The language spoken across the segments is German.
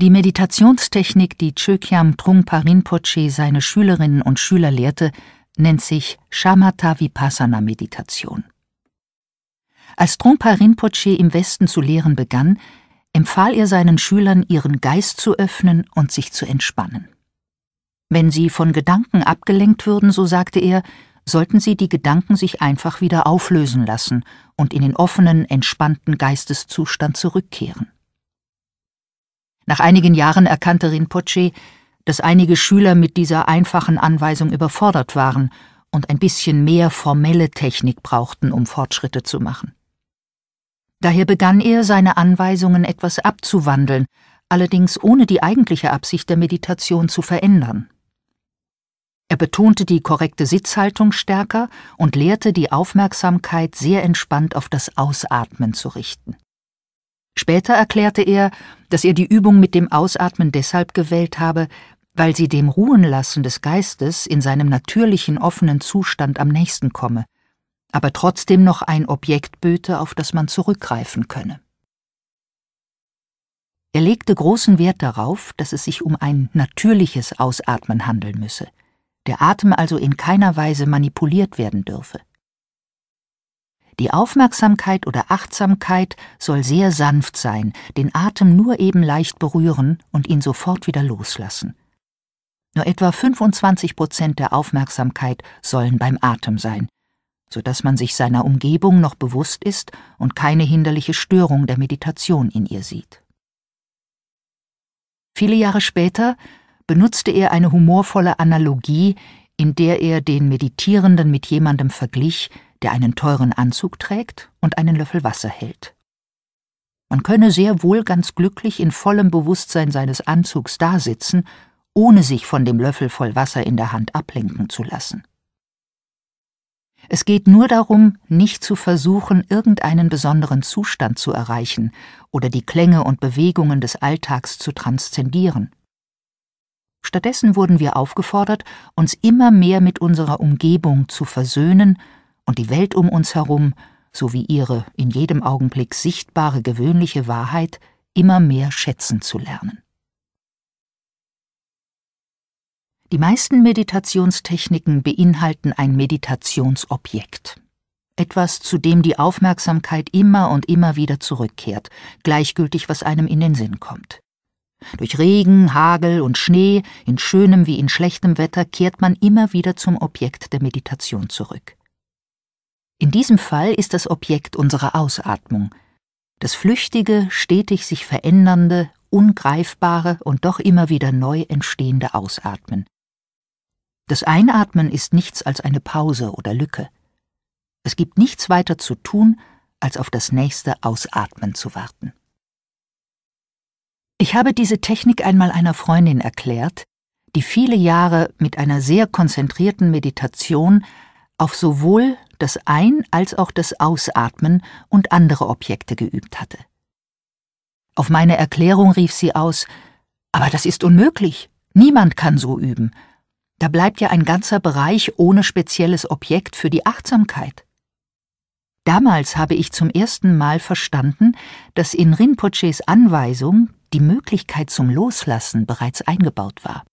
Die Meditationstechnik, die Chökyam Trungpa Rinpoche seine Schülerinnen und Schüler lehrte, nennt sich Shamatha Vipassana Meditation. Als Trungpa Rinpoche im Westen zu lehren begann, empfahl er seinen Schülern, ihren Geist zu öffnen und sich zu entspannen. Wenn sie von Gedanken abgelenkt würden, so sagte er, sollten sie die Gedanken sich einfach wieder auflösen lassen und in den offenen, entspannten Geisteszustand zurückkehren. Nach einigen Jahren erkannte Rinpoche, dass einige Schüler mit dieser einfachen Anweisung überfordert waren und ein bisschen mehr formelle Technik brauchten, um Fortschritte zu machen. Daher begann er, seine Anweisungen etwas abzuwandeln, allerdings ohne die eigentliche Absicht der Meditation zu verändern. Er betonte die korrekte Sitzhaltung stärker und lehrte die Aufmerksamkeit sehr entspannt auf das Ausatmen zu richten. Später erklärte er, dass er die Übung mit dem Ausatmen deshalb gewählt habe, weil sie dem Ruhenlassen des Geistes in seinem natürlichen offenen Zustand am nächsten komme, aber trotzdem noch ein Objekt böte, auf das man zurückgreifen könne. Er legte großen Wert darauf, dass es sich um ein natürliches Ausatmen handeln müsse, der Atem also in keiner Weise manipuliert werden dürfe. Die Aufmerksamkeit oder Achtsamkeit soll sehr sanft sein, den Atem nur eben leicht berühren und ihn sofort wieder loslassen. Nur etwa 25 Prozent der Aufmerksamkeit sollen beim Atem sein, sodass man sich seiner Umgebung noch bewusst ist und keine hinderliche Störung der Meditation in ihr sieht. Viele Jahre später benutzte er eine humorvolle Analogie, in der er den Meditierenden mit jemandem verglich, der einen teuren Anzug trägt und einen Löffel Wasser hält. Man könne sehr wohl ganz glücklich in vollem Bewusstsein seines Anzugs dasitzen, ohne sich von dem Löffel voll Wasser in der Hand ablenken zu lassen. Es geht nur darum, nicht zu versuchen, irgendeinen besonderen Zustand zu erreichen oder die Klänge und Bewegungen des Alltags zu transzendieren. Stattdessen wurden wir aufgefordert, uns immer mehr mit unserer Umgebung zu versöhnen und die Welt um uns herum sowie ihre in jedem Augenblick sichtbare gewöhnliche Wahrheit immer mehr schätzen zu lernen. Die meisten Meditationstechniken beinhalten ein Meditationsobjekt. Etwas, zu dem die Aufmerksamkeit immer und immer wieder zurückkehrt, gleichgültig was einem in den Sinn kommt. Durch Regen, Hagel und Schnee, in schönem wie in schlechtem Wetter, kehrt man immer wieder zum Objekt der Meditation zurück. In diesem Fall ist das Objekt unsere Ausatmung, das flüchtige, stetig sich verändernde, ungreifbare und doch immer wieder neu entstehende Ausatmen. Das Einatmen ist nichts als eine Pause oder Lücke. Es gibt nichts weiter zu tun, als auf das nächste Ausatmen zu warten. Ich habe diese Technik einmal einer Freundin erklärt, die viele Jahre mit einer sehr konzentrierten Meditation auf sowohl das Ein- als auch das Ausatmen und andere Objekte geübt hatte. Auf meine Erklärung rief sie aus, aber das ist unmöglich. Niemand kann so üben. Da bleibt ja ein ganzer Bereich ohne spezielles Objekt für die Achtsamkeit. Damals habe ich zum ersten Mal verstanden, dass in Rinpoches Anweisung die Möglichkeit zum Loslassen bereits eingebaut war.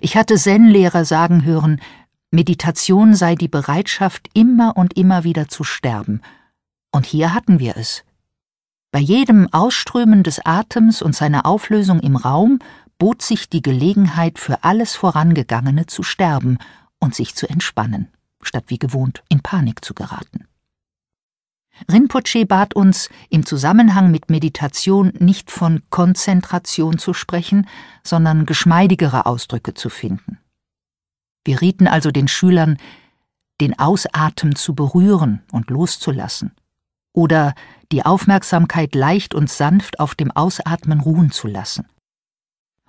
Ich hatte Zen-Lehrer sagen hören, Meditation sei die Bereitschaft, immer und immer wieder zu sterben. Und hier hatten wir es. Bei jedem Ausströmen des Atems und seiner Auflösung im Raum bot sich die Gelegenheit, für alles Vorangegangene zu sterben und sich zu entspannen, statt wie gewohnt in Panik zu geraten. Rinpoche bat uns, im Zusammenhang mit Meditation nicht von Konzentration zu sprechen, sondern geschmeidigere Ausdrücke zu finden. Wir rieten also den Schülern, den Ausatmen zu berühren und loszulassen oder die Aufmerksamkeit leicht und sanft auf dem Ausatmen ruhen zu lassen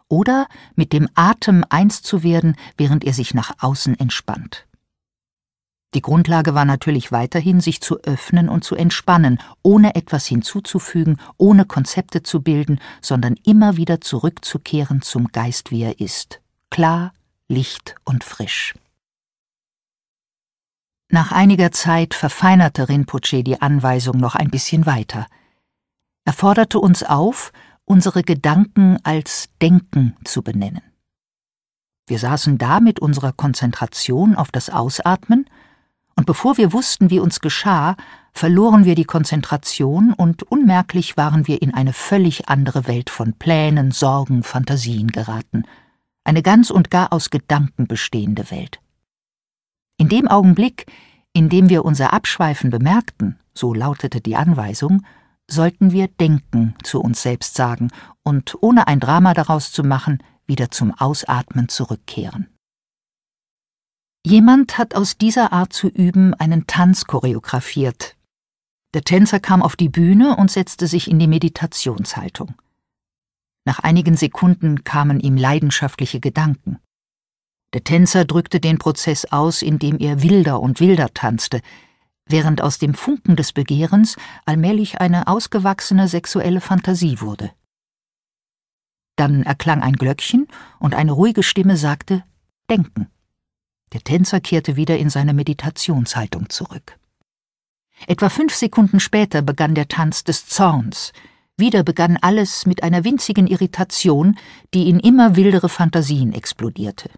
oder mit dem Atem eins zu werden, während er sich nach außen entspannt. Die Grundlage war natürlich weiterhin, sich zu öffnen und zu entspannen, ohne etwas hinzuzufügen, ohne Konzepte zu bilden, sondern immer wieder zurückzukehren zum Geist, wie er ist. Klar, licht und frisch. Nach einiger Zeit verfeinerte Rinpoche die Anweisung noch ein bisschen weiter. Er forderte uns auf, unsere Gedanken als Denken zu benennen. Wir saßen da mit unserer Konzentration auf das Ausatmen, und bevor wir wussten, wie uns geschah, verloren wir die Konzentration und unmerklich waren wir in eine völlig andere Welt von Plänen, Sorgen, Fantasien geraten – eine ganz und gar aus Gedanken bestehende Welt. In dem Augenblick, in dem wir unser Abschweifen bemerkten, so lautete die Anweisung, sollten wir Denken zu uns selbst sagen und ohne ein Drama daraus zu machen, wieder zum Ausatmen zurückkehren. Jemand hat aus dieser Art zu üben einen Tanz choreografiert. Der Tänzer kam auf die Bühne und setzte sich in die Meditationshaltung. Nach einigen Sekunden kamen ihm leidenschaftliche Gedanken. Der Tänzer drückte den Prozess aus, indem er wilder und wilder tanzte, während aus dem Funken des Begehrens allmählich eine ausgewachsene sexuelle Fantasie wurde. Dann erklang ein Glöckchen und eine ruhige Stimme sagte Denken. Der Tänzer kehrte wieder in seine Meditationshaltung zurück. Etwa fünf Sekunden später begann der Tanz des Zorns, wieder begann alles mit einer winzigen Irritation, die in immer wildere Fantasien explodierte.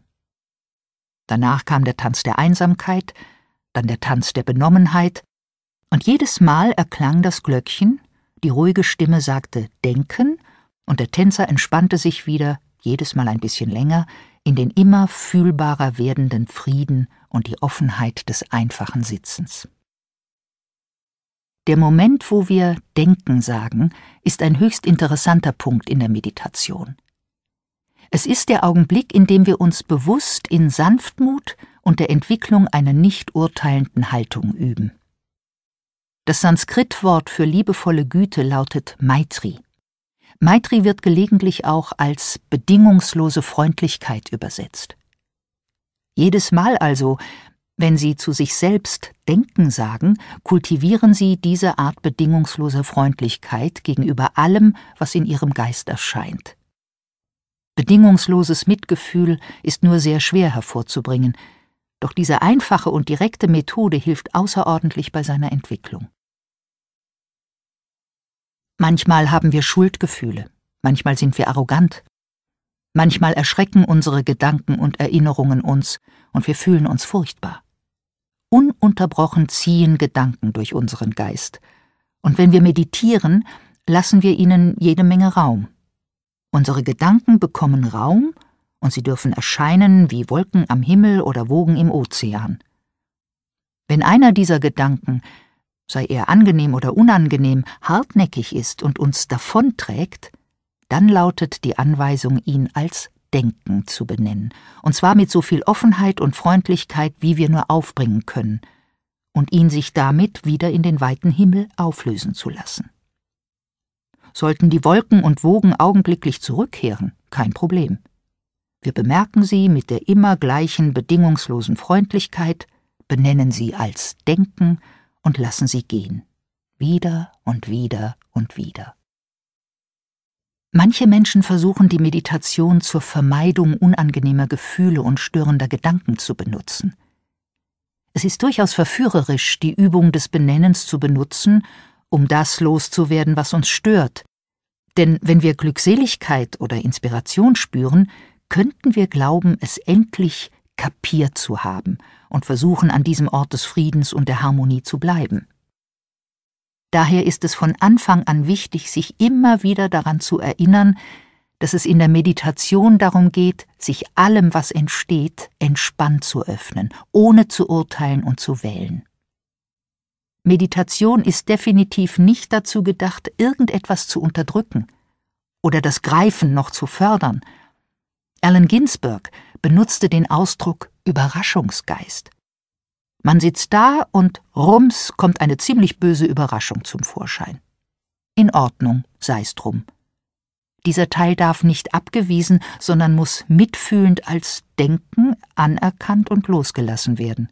Danach kam der Tanz der Einsamkeit, dann der Tanz der Benommenheit, und jedes Mal erklang das Glöckchen, die ruhige Stimme sagte Denken, und der Tänzer entspannte sich wieder, jedes Mal ein bisschen länger, in den immer fühlbarer werdenden Frieden und die Offenheit des einfachen Sitzens. Der Moment, wo wir Denken sagen, ist ein höchst interessanter Punkt in der Meditation. Es ist der Augenblick, in dem wir uns bewusst in Sanftmut und der Entwicklung einer nicht urteilenden Haltung üben. Das Sanskritwort für liebevolle Güte lautet Maitri. Maitri wird gelegentlich auch als bedingungslose Freundlichkeit übersetzt. Jedes Mal also, wenn Sie zu sich selbst Denken sagen, kultivieren Sie diese Art bedingungsloser Freundlichkeit gegenüber allem, was in Ihrem Geist erscheint. Bedingungsloses Mitgefühl ist nur sehr schwer hervorzubringen, doch diese einfache und direkte Methode hilft außerordentlich bei seiner Entwicklung. Manchmal haben wir Schuldgefühle, manchmal sind wir arrogant, Manchmal erschrecken unsere Gedanken und Erinnerungen uns, und wir fühlen uns furchtbar. Ununterbrochen ziehen Gedanken durch unseren Geist, und wenn wir meditieren, lassen wir ihnen jede Menge Raum. Unsere Gedanken bekommen Raum, und sie dürfen erscheinen wie Wolken am Himmel oder Wogen im Ozean. Wenn einer dieser Gedanken, sei er angenehm oder unangenehm, hartnäckig ist und uns davonträgt, dann lautet die Anweisung, ihn als Denken zu benennen, und zwar mit so viel Offenheit und Freundlichkeit, wie wir nur aufbringen können, und ihn sich damit wieder in den weiten Himmel auflösen zu lassen. Sollten die Wolken und Wogen augenblicklich zurückkehren, kein Problem. Wir bemerken sie mit der immer gleichen bedingungslosen Freundlichkeit, benennen sie als Denken und lassen sie gehen. Wieder und wieder und wieder. Manche Menschen versuchen die Meditation zur Vermeidung unangenehmer Gefühle und störender Gedanken zu benutzen. Es ist durchaus verführerisch, die Übung des Benennens zu benutzen, um das loszuwerden, was uns stört. Denn wenn wir Glückseligkeit oder Inspiration spüren, könnten wir glauben, es endlich kapiert zu haben und versuchen, an diesem Ort des Friedens und der Harmonie zu bleiben. Daher ist es von Anfang an wichtig, sich immer wieder daran zu erinnern, dass es in der Meditation darum geht, sich allem, was entsteht, entspannt zu öffnen, ohne zu urteilen und zu wählen. Meditation ist definitiv nicht dazu gedacht, irgendetwas zu unterdrücken oder das Greifen noch zu fördern. Allen Ginsberg benutzte den Ausdruck Überraschungsgeist man sitzt da und rums kommt eine ziemlich böse Überraschung zum Vorschein. In Ordnung, sei's drum. Dieser Teil darf nicht abgewiesen, sondern muss mitfühlend als Denken anerkannt und losgelassen werden.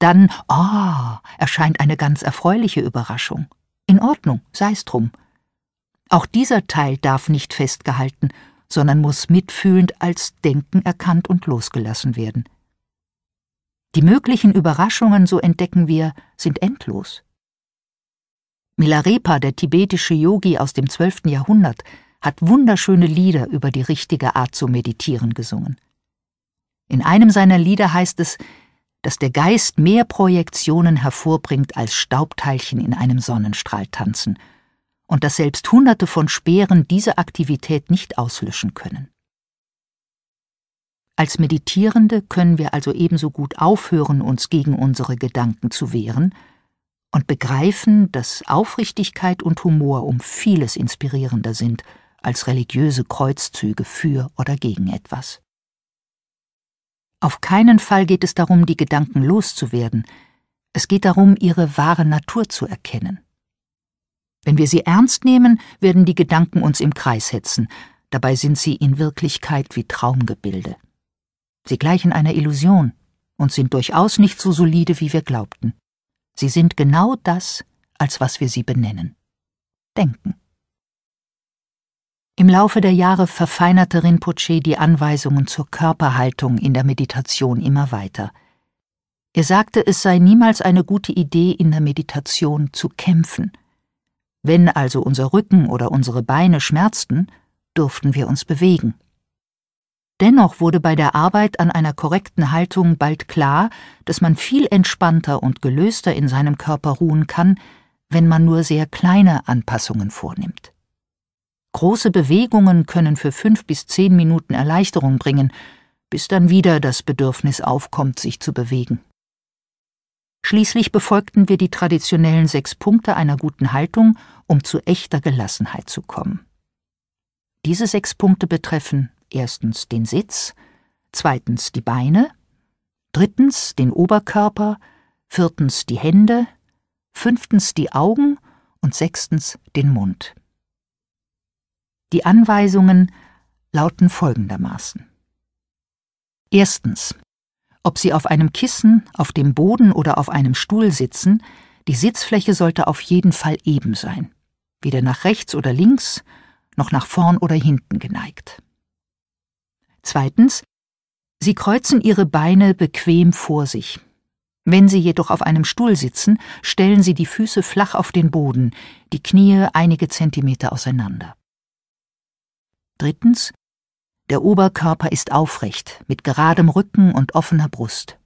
Dann, ah, oh, erscheint eine ganz erfreuliche Überraschung. In Ordnung, sei's drum. Auch dieser Teil darf nicht festgehalten, sondern muss mitfühlend als Denken erkannt und losgelassen werden. Die möglichen Überraschungen, so entdecken wir, sind endlos. Milarepa, der tibetische Yogi aus dem 12. Jahrhundert, hat wunderschöne Lieder über die richtige Art zu meditieren gesungen. In einem seiner Lieder heißt es, dass der Geist mehr Projektionen hervorbringt, als Staubteilchen in einem Sonnenstrahl tanzen, und dass selbst Hunderte von Speeren diese Aktivität nicht auslöschen können. Als Meditierende können wir also ebenso gut aufhören, uns gegen unsere Gedanken zu wehren und begreifen, dass Aufrichtigkeit und Humor um vieles inspirierender sind als religiöse Kreuzzüge für oder gegen etwas. Auf keinen Fall geht es darum, die Gedanken loszuwerden, es geht darum, ihre wahre Natur zu erkennen. Wenn wir sie ernst nehmen, werden die Gedanken uns im Kreis hetzen, dabei sind sie in Wirklichkeit wie Traumgebilde. Sie gleichen einer Illusion und sind durchaus nicht so solide, wie wir glaubten. Sie sind genau das, als was wir sie benennen. Denken. Im Laufe der Jahre verfeinerte Rinpoche die Anweisungen zur Körperhaltung in der Meditation immer weiter. Er sagte, es sei niemals eine gute Idee, in der Meditation zu kämpfen. Wenn also unser Rücken oder unsere Beine schmerzten, durften wir uns bewegen. Dennoch wurde bei der Arbeit an einer korrekten Haltung bald klar, dass man viel entspannter und gelöster in seinem Körper ruhen kann, wenn man nur sehr kleine Anpassungen vornimmt. Große Bewegungen können für fünf bis zehn Minuten Erleichterung bringen, bis dann wieder das Bedürfnis aufkommt, sich zu bewegen. Schließlich befolgten wir die traditionellen sechs Punkte einer guten Haltung, um zu echter Gelassenheit zu kommen. Diese sechs Punkte betreffen erstens den Sitz, zweitens die Beine, drittens den Oberkörper, viertens die Hände, fünftens die Augen und sechstens den Mund. Die Anweisungen lauten folgendermaßen. Erstens. Ob Sie auf einem Kissen, auf dem Boden oder auf einem Stuhl sitzen, die Sitzfläche sollte auf jeden Fall eben sein, weder nach rechts oder links, noch nach vorn oder hinten geneigt. Zweitens, sie kreuzen ihre Beine bequem vor sich. Wenn sie jedoch auf einem Stuhl sitzen, stellen sie die Füße flach auf den Boden, die Knie einige Zentimeter auseinander. Drittens, der Oberkörper ist aufrecht, mit geradem Rücken und offener Brust.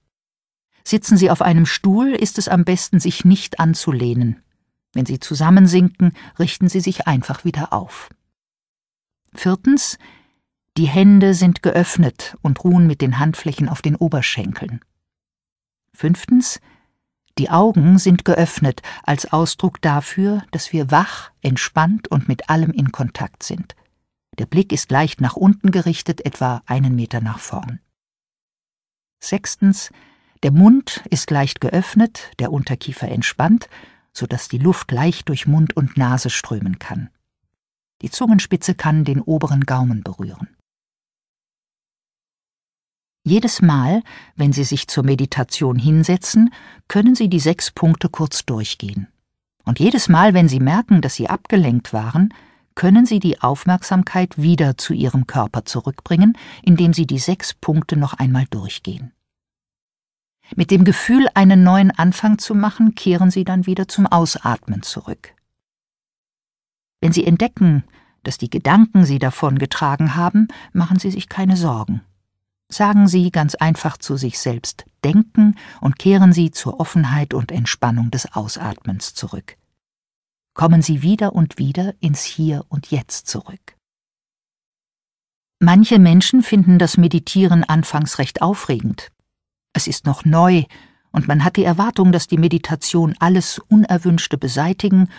Sitzen Sie auf einem Stuhl, ist es am besten, sich nicht anzulehnen. Wenn Sie zusammensinken, richten Sie sich einfach wieder auf. Viertens, die Hände sind geöffnet und ruhen mit den Handflächen auf den Oberschenkeln. Fünftens, die Augen sind geöffnet als Ausdruck dafür, dass wir wach, entspannt und mit allem in Kontakt sind. Der Blick ist leicht nach unten gerichtet, etwa einen Meter nach vorn. Sechstens, der Mund ist leicht geöffnet, der Unterkiefer entspannt, so dass die Luft leicht durch Mund und Nase strömen kann. Die Zungenspitze kann den oberen Gaumen berühren. Jedes Mal, wenn Sie sich zur Meditation hinsetzen, können Sie die sechs Punkte kurz durchgehen. Und jedes Mal, wenn Sie merken, dass Sie abgelenkt waren, können Sie die Aufmerksamkeit wieder zu Ihrem Körper zurückbringen, indem Sie die sechs Punkte noch einmal durchgehen. Mit dem Gefühl, einen neuen Anfang zu machen, kehren Sie dann wieder zum Ausatmen zurück. Wenn Sie entdecken, dass die Gedanken Sie davon getragen haben, machen Sie sich keine Sorgen. Sagen Sie ganz einfach zu sich selbst Denken und kehren Sie zur Offenheit und Entspannung des Ausatmens zurück. Kommen Sie wieder und wieder ins Hier und Jetzt zurück. Manche Menschen finden das Meditieren anfangs recht aufregend. Es ist noch neu, und man hat die Erwartung, dass die Meditation alles Unerwünschte beseitigen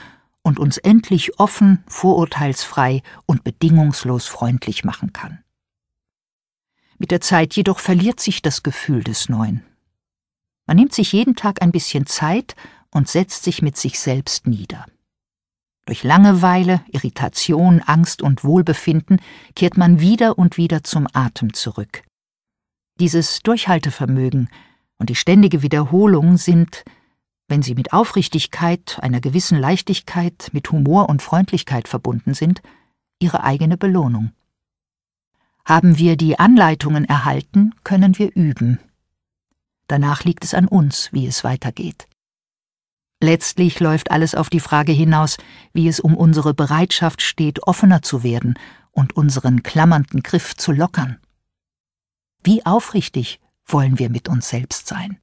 und uns endlich offen, vorurteilsfrei und bedingungslos freundlich machen kann. Mit der Zeit jedoch verliert sich das Gefühl des Neuen. Man nimmt sich jeden Tag ein bisschen Zeit und setzt sich mit sich selbst nieder. Durch Langeweile, Irritation, Angst und Wohlbefinden kehrt man wieder und wieder zum Atem zurück. Dieses Durchhaltevermögen und die ständige Wiederholung sind, wenn sie mit Aufrichtigkeit, einer gewissen Leichtigkeit, mit Humor und Freundlichkeit verbunden sind, ihre eigene Belohnung. Haben wir die Anleitungen erhalten, können wir üben. Danach liegt es an uns, wie es weitergeht. Letztlich läuft alles auf die Frage hinaus, wie es um unsere Bereitschaft steht, offener zu werden und unseren klammernden Griff zu lockern. Wie aufrichtig wollen wir mit uns selbst sein?